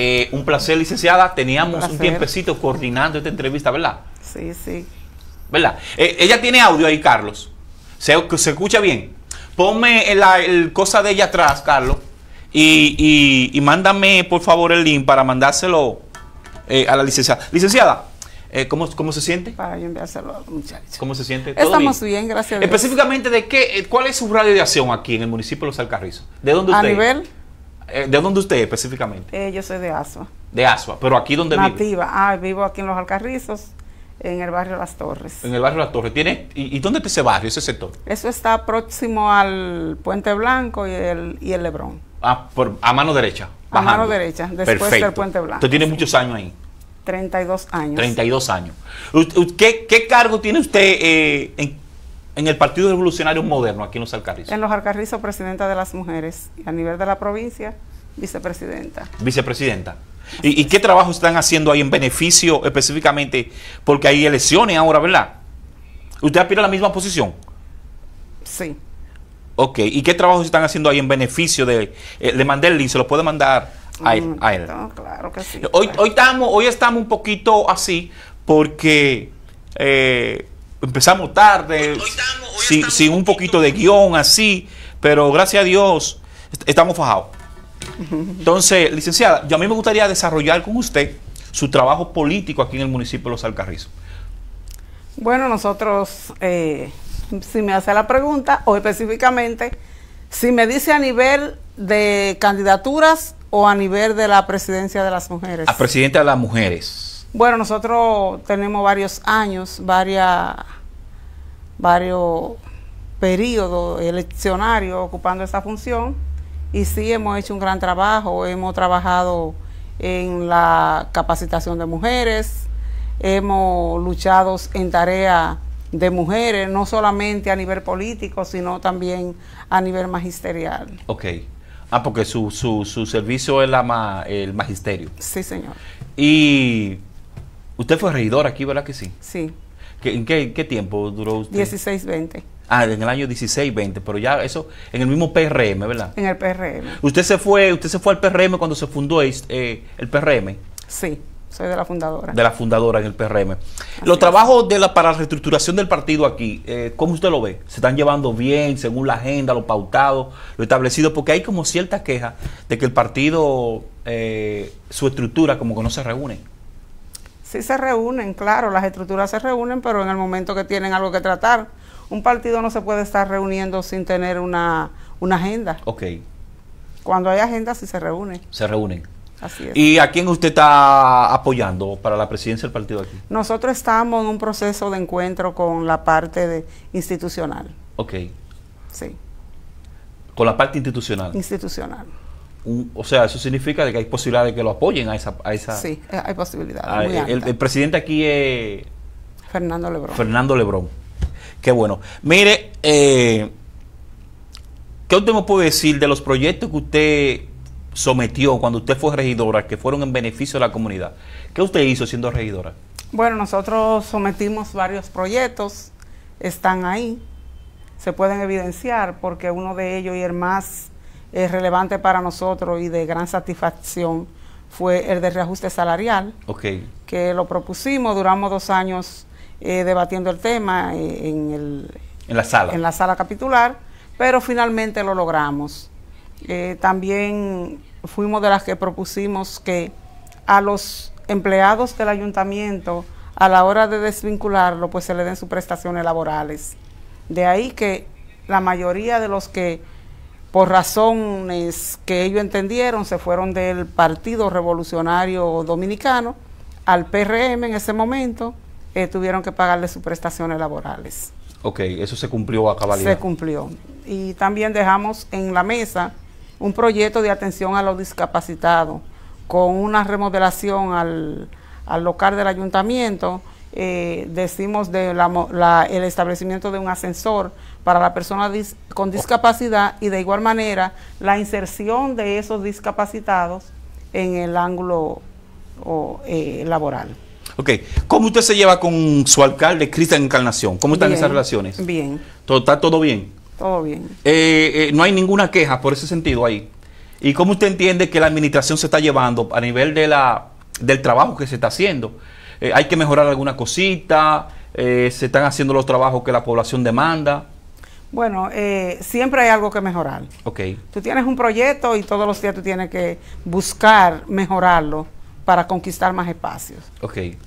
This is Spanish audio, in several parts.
Eh, un placer, licenciada. Teníamos un, tiempecito coordinando esta entrevista, ¿verdad? Sí, sí. ¿Verdad? Eh, ella tiene audio ahí, Carlos. ¿Se, se escucha bien? Ponme la cosa de ella atrás, Carlos. Y, mándame, por favor, el link para mandárselo eh, a la licenciada. Licenciada, ¿cómo, ¿cómo, se siente? Para yo enviárselo a los muchachos. ¿Cómo se siente? Estamos bien? gracias Específicamente, de qué, ¿cuál es su radio de acción aquí en el municipio de Los Alcarrizos? ¿De dónde usted? A nivel eh, ¿De dónde usted es específicamente? Eh, yo soy de Asua. De Asua, pero aquí donde Nativa. Nativa, ah, vivo aquí en Los Alcarrizos, en el barrio Las Torres. En el barrio Las Torres. ¿Tiene, y, dónde está ese barrio, ese sector? Eso está próximo al Puente Blanco y el, y el Lebrón. Ah, por, a mano derecha. A mano derecha, después del Puente Blanco. Usted tiene muchos años ahí. 32 años. 32 años. ¿Qué, qué cargo tiene usted eh, en en el Partido Revolucionario Moderno, aquí en Los Alcarrizos. En Los Alcarrizos, presidenta de las mujeres. Y a nivel de la provincia, vicepresidenta. Vicepresidenta. ¿Y, qué trabajo están haciendo ahí en beneficio específicamente? Porque hay elecciones ahora, ¿verdad? ¿Usted aspira a la misma posición? Sí. Ok, ¿y qué trabajo están haciendo ahí en beneficio de... Eh, se lo puede mandar a él. Mm, claro que sí. Hoy, estamos, hoy estamos un poquito así porque... Eh, empezamos tarde, sin, un poquito de guión así, pero gracias a Dios estamos fajados. Entonces, licenciada, yo a mí me gustaría desarrollar con usted su trabajo político aquí en el municipio de Los Alcarrizos. Bueno, nosotros, eh, si me hace la pregunta, o específicamente, si me dice a nivel de candidaturas o a nivel de la presidencia de las mujeres. A presidenta de las mujeres. Bueno, nosotros tenemos varios años, varias, varios periodos eleccionarios ocupando esta función y sí hemos hecho un gran trabajo, hemos trabajado en la capacitación de mujeres, hemos luchado en tarea de mujeres, no solamente a nivel político, sino también a nivel magisterial. Ok. Ah, porque su, su, su servicio es la el magisterio. Sí, señor. Y Usted fue regidor aquí, ¿verdad que sí? Sí. ¿En qué, tiempo duró usted? 16-20. Ah, en el año 16-20, pero ya eso, en el mismo PRM, ¿verdad? En el PRM. ¿Usted se fue, usted se fue al PRM cuando se fundó el eh, PRM? Sí, soy de la fundadora. De la fundadora en el PRM. Los trabajos de la, para la reestructuración del partido aquí, eh, ¿cómo usted lo ve? ¿Se están llevando bien según la agenda, lo pautado, lo establecido? Porque hay como cierta queja de que el partido, eh, su estructura como que no se reúne. Sí se reúnen, claro, las estructuras se reúnen, pero en el momento que tienen algo que tratar. Un partido no se puede estar reuniendo sin tener una, agenda. Ok. Cuando hay agenda sí se reúnen. Se reúnen. Así es. ¿Y a quién usted está apoyando para la presidencia del partido aquí? Nosotros estamos en un proceso de encuentro con la parte de, institucional. Ok. Sí. Con la parte institucional. Institucional o sea, eso significa que hay posibilidad de que lo apoyen a esa... sí, eh, hay posibilidades. Ah, el, presidente aquí es... Fernando Lebrón. Fernando Lebrón. Qué bueno. Mire, eh, ¿qué usted me puede decir de los proyectos que usted sometió cuando usted fue regidora, que fueron en beneficio de la comunidad? ¿Qué usted hizo siendo regidora? Bueno, nosotros sometimos varios proyectos, están ahí, se pueden evidenciar porque uno de ellos y el más relevante para nosotros y de gran satisfacción fue el de reajuste salarial, que lo propusimos, duramos dos años eh, debatiendo el tema eh, en, el, la sala. en la sala capitular, pero finalmente lo logramos. Eh, también fuimos de las que propusimos que a los empleados del ayuntamiento, a la hora de desvincularlo, pues se le den sus prestaciones laborales. De ahí que la mayoría de los que por razones que ellos entendieron, se fueron del Partido Revolucionario Dominicano al PRM en ese momento, eh, tuvieron que pagarle sus prestaciones laborales. Ok, eso se cumplió a cabalidad. Se cumplió. Y también dejamos en la mesa un proyecto de atención a los discapacitados con una remodelación al, al local del ayuntamiento eh, decimos de la, la, el establecimiento de un ascensor para la persona con discapacidad y de igual manera la inserción de esos discapacitados en el ángulo o, eh, laboral. Ok, ¿cómo usted se lleva con su alcalde, Cristian Encarnación? ¿Cómo están esas relaciones? Bien. ¿Todo, ¿Está todo bien? Todo bien. Eh, eh, no hay ninguna queja por ese sentido ahí. ¿Y cómo usted entiende que la administración se está llevando a nivel de la, del trabajo que se está haciendo? Eh, hay que mejorar alguna cosita, eh, se están haciendo los trabajos que la población demanda. Bueno, eh, siempre hay algo que mejorar. Ok. Tú tienes un proyecto y todos los días tú tienes que buscar mejorarlo para conquistar más espacios.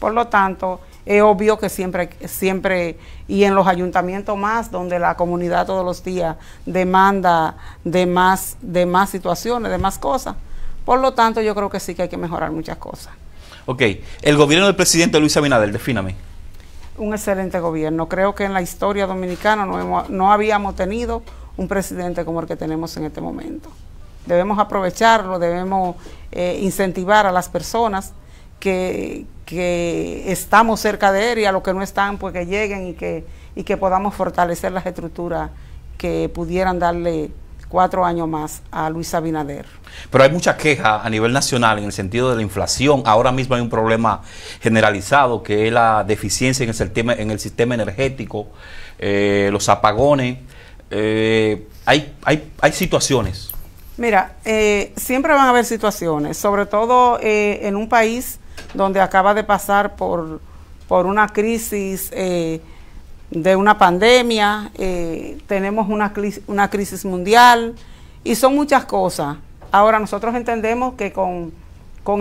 Por lo tanto, es obvio que siempre, siempre, y en los ayuntamientos más, donde la comunidad todos los días demanda de más, de más situaciones, de más cosas. Por lo tanto, yo creo que sí que hay que mejorar muchas cosas. Ok, el gobierno del presidente Luis Abinader, defíname. Un excelente gobierno. Creo que en la historia dominicana no, no habíamos tenido un presidente como el que tenemos en este momento. Debemos aprovecharlo, debemos eh, incentivar a las personas que, que estamos cerca de él y a los que no están, pues que lleguen y que, y que podamos fortalecer las estructuras que pudieran darle cuatro años más a Luis Abinader. Pero hay mucha queja a nivel nacional en el sentido de la inflación. Ahora mismo hay un problema generalizado que es la deficiencia en el sistema, en el sistema energético, eh, los apagones. Eh, hay, hay, hay situaciones. Mira, eh, siempre van a haber situaciones, sobre todo en un país donde acaba de pasar por, una crisis de una pandemia, eh, tenemos una, una crisis mundial y son muchas cosas. Ahora nosotros entendemos que con,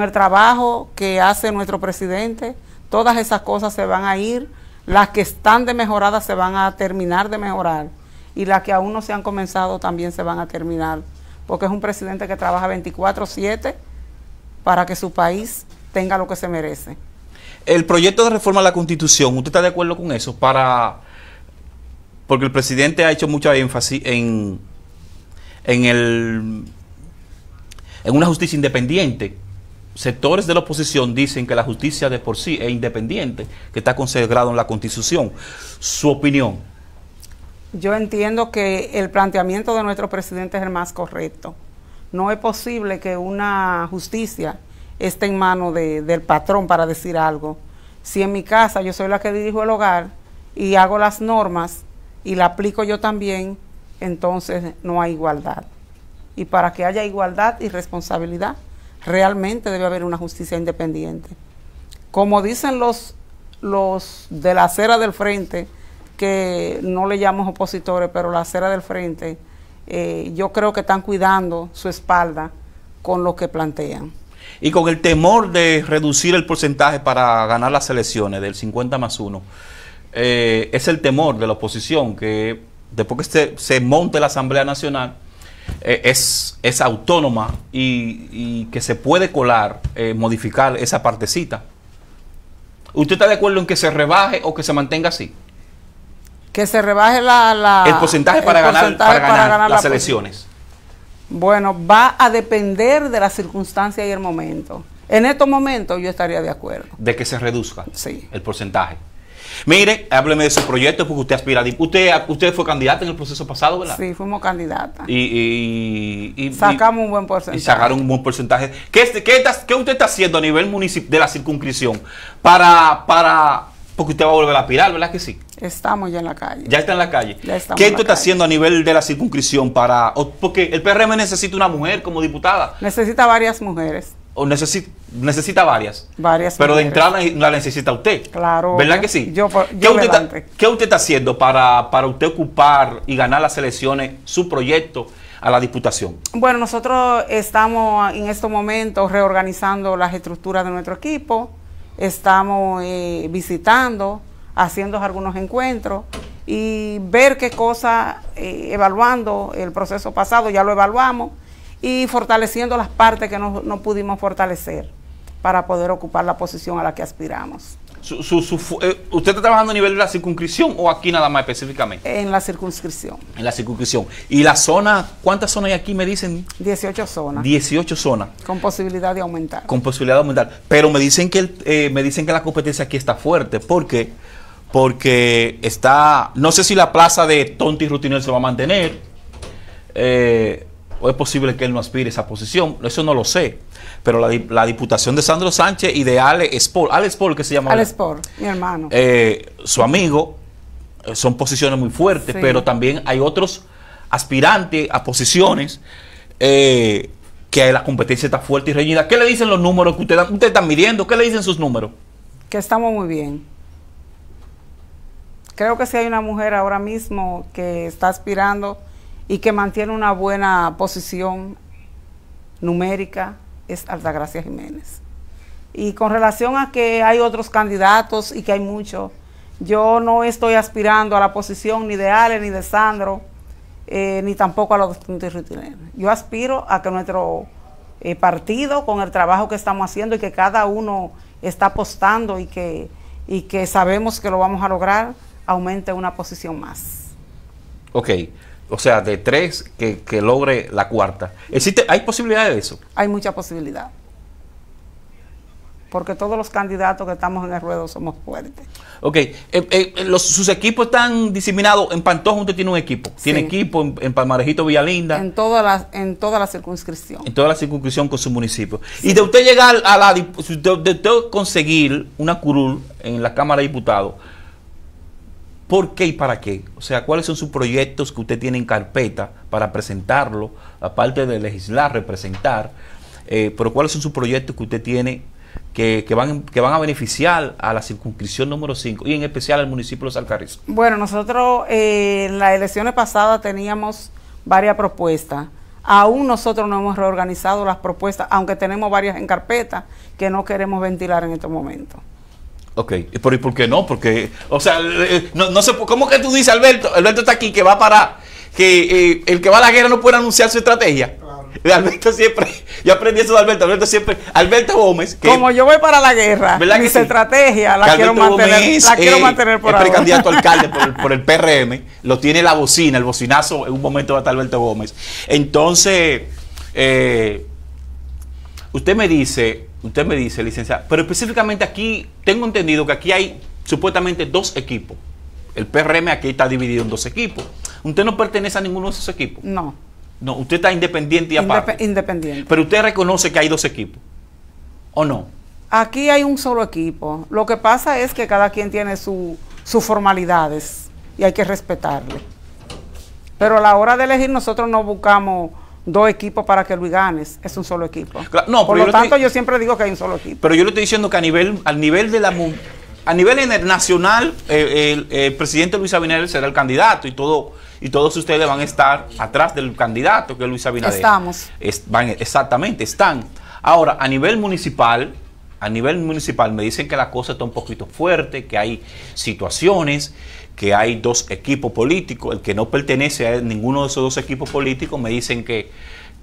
el trabajo que hace nuestro presidente, todas esas cosas se van a ir, las que están de mejoradas se van a terminar de mejorar y las que aún no se han comenzado también se van a terminar, porque es un presidente que trabaja 24/7 para que su país tenga lo que se merece. El proyecto de reforma a la Constitución, ¿usted está de acuerdo con eso? Para porque el presidente ha hecho mucha énfasis en, en, el, en una justicia independiente. Sectores de la oposición dicen que la justicia de por sí es independiente, que está consagrado en la Constitución. Su opinión. Yo entiendo que el planteamiento de nuestro presidente es el más correcto. No es posible que una justicia esté en manos del patrón para decir algo. Si en mi casa yo soy la que dirijo el hogar y hago las normas, y la aplico yo también, entonces no hay igualdad. Y para que haya igualdad y responsabilidad, realmente debe haber una justicia independiente. Como dicen los, los de la acera del frente, que no le llamamos opositores, pero la acera del frente, eh, yo creo que están cuidando su espalda con lo que plantean. Y con el temor de reducir el porcentaje para ganar las elecciones del 50 más 1, eh, es el temor de la oposición que después que se, monte la Asamblea Nacional, eh, es, es, autónoma y, que se puede colar, eh, modificar esa partecita. ¿Usted está de acuerdo en que se rebaje o que se mantenga así? Que se rebaje la, el porcentaje para, ganar, para, ganar, las elecciones. Bueno, va a depender de las circunstancias y el momento. En estos momentos yo estaría de acuerdo. De que se reduzca sí. el porcentaje. Mire, hábleme de su proyecto porque usted aspira usted, usted fue candidata en el proceso pasado, ¿verdad? Sí, fuimos candidata. Y, sacamos un buen porcentaje. Y sacaron un buen porcentaje. ¿Qué, qué, qué usted está haciendo a nivel de la circunscripción para, para porque usted va a volver a aspirar, ¿verdad que sí? Estamos ya en la calle. Ya está en la calle. Ya ¿Qué usted está haciendo a nivel de la circunscripción para.? Porque el PRM necesita una mujer como diputada. Necesita varias mujeres o necesita, necesita varias. Varias. Pero de entrada la necesita usted. Claro. ¿Verdad que sí? Yo, ¿Qué, usted está, haciendo para, para usted ocupar y ganar las elecciones, su proyecto a la Diputación? Bueno, nosotros estamos en estos momentos reorganizando las estructuras de nuestro equipo, estamos eh, visitando, haciendo algunos encuentros y ver qué cosa, eh, evaluando el proceso pasado, ya lo evaluamos y fortaleciendo las partes que no, pudimos fortalecer para poder ocupar la posición a la que aspiramos. Eh, ¿Usted está trabajando a nivel de la circunscripción o aquí nada más específicamente? En la circunscripción. En la circunscripción. ¿Y la zona, cuántas zonas hay aquí, me dicen? 18 zonas. 18 zonas. Con posibilidad de aumentar. Con posibilidad de aumentar. Pero me dicen que, eh, me dicen que la competencia aquí está fuerte. ¿Por qué? Porque está, no sé si la plaza de Tonti Rutinel se va a mantener. Eh, o es posible que él no aspire a esa posición, eso no lo sé. Pero la, diputación de Sandro Sánchez y de Ale Sport, Ale Sport que se llama. Ale Sport, mi hermano. Eh, su amigo, eh, son posiciones muy fuertes, pero también hay otros aspirantes a posiciones eh, que la competencia está fuerte y reñida. ¿Qué le dicen los números que ustedes usted están midiendo? ¿Qué le dicen sus números? Que estamos muy bien. Creo que si hay una mujer ahora mismo que está aspirando y que mantiene una buena posición numérica es Altagracia Jiménez. Y con relación a que hay otros candidatos y que hay muchos, yo no estoy aspirando a la posición ni de Ale, ni de Sandro, eh, ni tampoco a los rutineros. Yo aspiro a que nuestro eh, partido, con el trabajo que estamos haciendo y que cada uno está apostando y que, y que sabemos que lo vamos a lograr, aumente una posición más. Ok o sea, de tres que, logre la cuarta. ¿Existe, ¿Hay posibilidad de eso? Hay mucha posibilidad. Porque todos los candidatos que estamos en el ruedo somos fuertes. Ok, eh, eh, eh, sus equipos están diseminados. En Pantoja usted tiene un equipo. Tiene equipo en, Palmarejito Villalinda. En toda, la, en toda la circunscripción. En toda la circunscripción con su municipio. Y de usted llegar a la. De, de usted conseguir una curul en la Cámara de Diputados ¿Por qué y para qué? O sea, ¿cuáles son sus proyectos que usted tiene en carpeta para presentarlo, aparte de legislar, representar? Eh, pero ¿cuáles son sus proyectos que usted tiene que, van, que van a beneficiar a la circunscripción número 5 y en especial al municipio de Salcarrizo? Bueno, nosotros eh, en las elecciones pasadas teníamos varias propuestas. Aún nosotros no hemos reorganizado las propuestas, aunque tenemos varias en carpeta que no queremos ventilar en estos momentos. Ok, pero ¿y por qué no? Porque, o sea, eh, no, no sé, ¿cómo que tú dices, Alberto? Alberto está aquí, que va para que eh, el que va a la guerra no puede anunciar su estrategia. Claro. Alberto siempre, yo aprendí eso de Alberto, Alberto siempre, Alberto Gómez. Que, Como yo voy para la guerra, mi estrategia la, quiero mantener, la quiero mantener por el Es precandidato alcalde por el, por el, PRM, lo tiene la bocina, el bocinazo en un momento va a estar Alberto Gómez. Entonces, eh, usted me dice, Usted me dice, licenciada, pero específicamente aquí, tengo entendido que aquí hay supuestamente dos equipos. El PRM aquí está dividido en dos equipos. ¿Usted no pertenece a ninguno de esos equipos? No. No, usted está independiente y aparte. independiente. Pero usted reconoce que hay dos equipos. ¿O no? Aquí hay un solo equipo. Lo que pasa es que cada quien tiene sus formalidades y hay que respetarle. Pero a la hora de elegir nosotros no buscamos dos equipos para que Luis ganes, es un solo equipo. Por lo tanto, yo siempre digo que hay un solo equipo. Pero yo le estoy diciendo que a nivel, al nivel de la nivel nacional, eh, el, presidente Luis Abinader será el candidato y todo y todos ustedes van a estar atrás del candidato que es Luis Abinader. Estamos. exactamente, están. Ahora, a nivel municipal, a nivel municipal me dicen que la cosa está un poquito fuerte, que hay situaciones que hay dos equipos políticos, el que no pertenece a ninguno de esos dos equipos políticos me dicen que,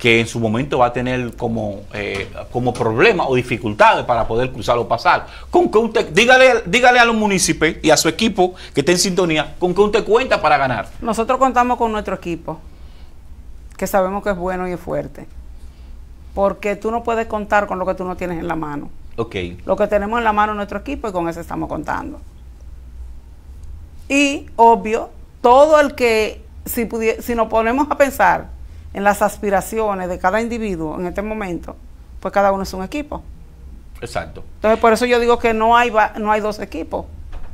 en su momento va a tener como, eh, como problemas o dificultades para poder cruzar o pasar. Con que usted, dígale, dígale a los municipios y a su equipo que esté en sintonía, con que usted cuenta para ganar. Nosotros contamos con nuestro equipo, que sabemos que es bueno y es fuerte. Porque tú no puedes contar con lo que tú no tienes en la mano. Lo que tenemos en la mano es nuestro equipo y con eso estamos contando. Y, obvio, todo el que, si, si nos ponemos a pensar en las aspiraciones de cada individuo en este momento, pues cada uno es un equipo. Exacto. Entonces, por eso yo digo que no hay, no hay dos equipos,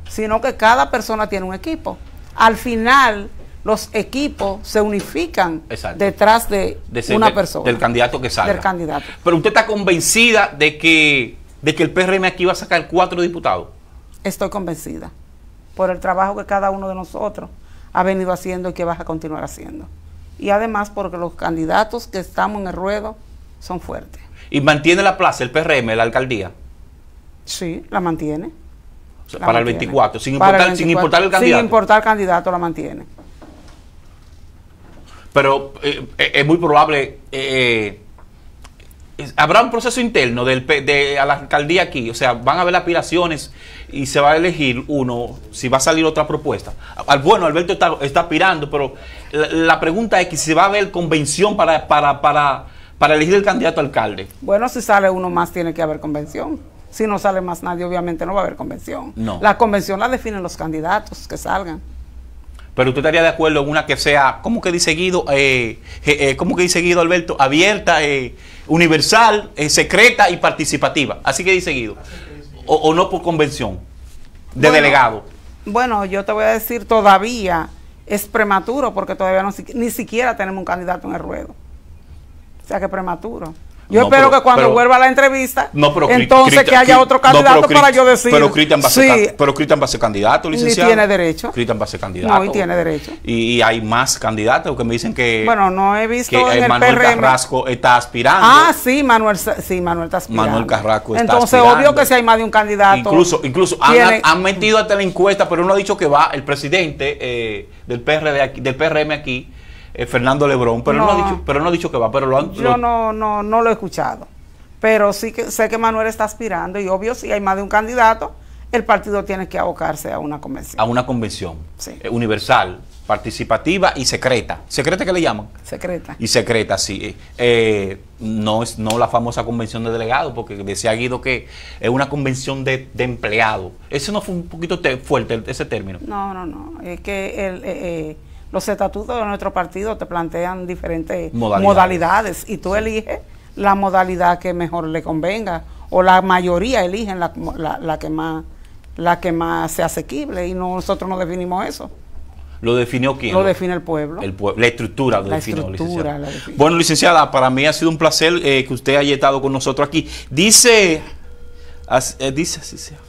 sino que cada persona tiene un equipo. Al final, los equipos se unifican detrás de, una persona. Del candidato que sale. Del candidato. Pero usted está convencida de que, de que el PRM aquí va a sacar cuatro diputados. Estoy convencida por el trabajo que cada uno de nosotros ha venido haciendo y que vas a continuar haciendo. Y además porque los candidatos que estamos en el ruedo son fuertes. ¿Y mantiene la plaza el PRM, la alcaldía? Sí, la mantiene. para, El 24, sin importar, el candidato. sin importar el candidato. la mantiene. Pero eh, eh, es muy probable... Eh, eh habrá un proceso interno de, a la alcaldía aquí, o sea, van a haber aspiraciones y se va a elegir uno, si va a salir otra propuesta. bueno, Alberto está, está aspirando, pero la, pregunta es que si va a haber convención para, para, elegir el candidato alcalde. Bueno, si sale uno más tiene que haber convención. Si no sale más nadie, obviamente no va a haber convención. La convención la definen los candidatos que salgan. Pero usted estaría de acuerdo en una que sea, ¿cómo que dice Guido? Eh, eh, eh que dice Guido Alberto? Abierta, eh, universal, secreta y participativa. Así que dice Guido. O, no por convención de delegado. Bueno, yo te voy a decir todavía es prematuro porque todavía no, ni siquiera tenemos un candidato en el ruedo. O sea que prematuro. Yo espero que cuando vuelva la entrevista, entonces que haya otro candidato para yo decir. Pero Cristian va, sí. va, a ser candidato, licenciado. tiene derecho. Cristian va a ser candidato. No, y tiene derecho. Y, hay más candidatos que me dicen que. Bueno, no he visto. Que Manuel Carrasco está aspirando. Ah, sí, Manuel, sí, Manuel está aspirando. Manuel Carrasco está entonces, aspirando. Entonces, obvio que si hay más de un candidato. Incluso, incluso han, han, metido hasta la encuesta, pero uno ha dicho que va el presidente eh, del, PRD del PRM aquí eh, Fernando Lebrón, pero, no. ha dicho, pero no dicho que va, pero lo han... Yo no, no, no lo he escuchado, pero sí que sé que Manuel está aspirando y obvio si hay más de un candidato, el partido tiene que abocarse a una convención. A una convención eh, universal, participativa y secreta. ¿Secreta que le llaman? Secreta. Y secreta, sí. Eh, no es no la famosa convención de delegados, porque decía Guido que es una convención de, empleados. Ese no fue un poquito fuerte, ese término. No, no, no. Es que el, los estatutos de nuestro partido te plantean diferentes modalidades, y tú eliges la modalidad que mejor le convenga o la mayoría eligen la, que más la que más sea asequible y nosotros no definimos eso. ¿Lo definió quién? Lo define el pueblo. El pueblo la estructura lo definió, Bueno, licenciada, para mí ha sido un placer eh, que usted haya estado con nosotros aquí. Dice, eh, dice así llama,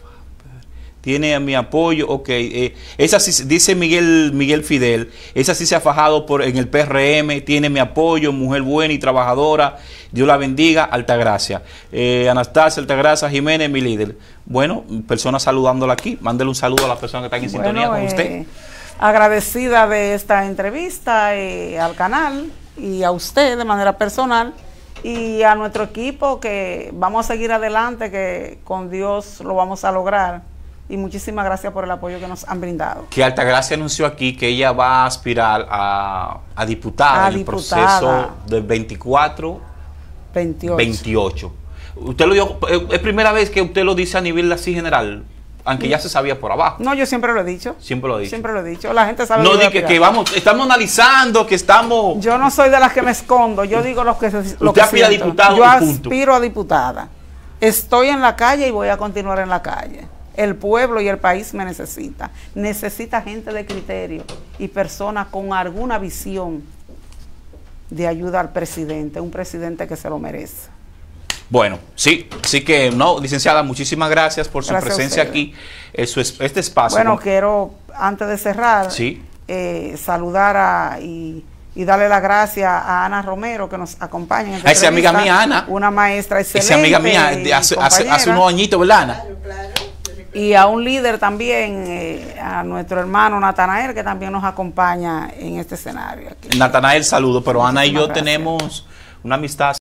tiene mi apoyo, ok. Eh, esa dice Miguel, Miguel Fidel, esa sí se ha fajado por, en el PRM, tiene mi apoyo, mujer buena y trabajadora, Dios la bendiga, Altagracia. Eh, Anastasia, Altagracia, Jiménez, mi líder. Bueno, personas saludándola aquí, mándele un saludo a las personas que están en sintonía con eh, usted. Agradecida de esta entrevista eh, al canal y a usted de manera personal y a nuestro equipo que vamos a seguir adelante, que con Dios lo vamos a lograr y muchísimas gracias por el apoyo que nos han brindado. Que Altagracia anunció aquí que ella va a aspirar a, a diputada en el proceso del 24 28. 28. Usted lo eh, es primera vez que usted lo dice a nivel así general, aunque ya se sabía por abajo. No, yo siempre lo he dicho. Siempre lo he dicho. Siempre lo he dicho. La gente sabe. No que, vamos, estamos analizando, que estamos. Yo no soy de las que me escondo. Yo digo los que. Lo usted a diputado. Yo aspiro a diputada. Estoy en la calle y voy a continuar en la calle el pueblo y el país me necesita. Necesita gente de criterio y personas con alguna visión de ayuda al presidente, un presidente que se lo merece. Bueno, sí, sí que no, licenciada, muchísimas gracias por su presencia aquí, este espacio. Bueno, quiero, antes de cerrar, eh, saludar a, y, darle las gracias a Ana Romero que nos acompaña. En a esa amiga mía, Ana. Una maestra excelente. Esa amiga mía, hace, hace, unos añitos, ¿verdad, Ana? Claro, claro y a un líder también, eh, a nuestro hermano Natanael, que también nos acompaña en este escenario. Natanael, saludo, pero Ana y yo tenemos una amistad.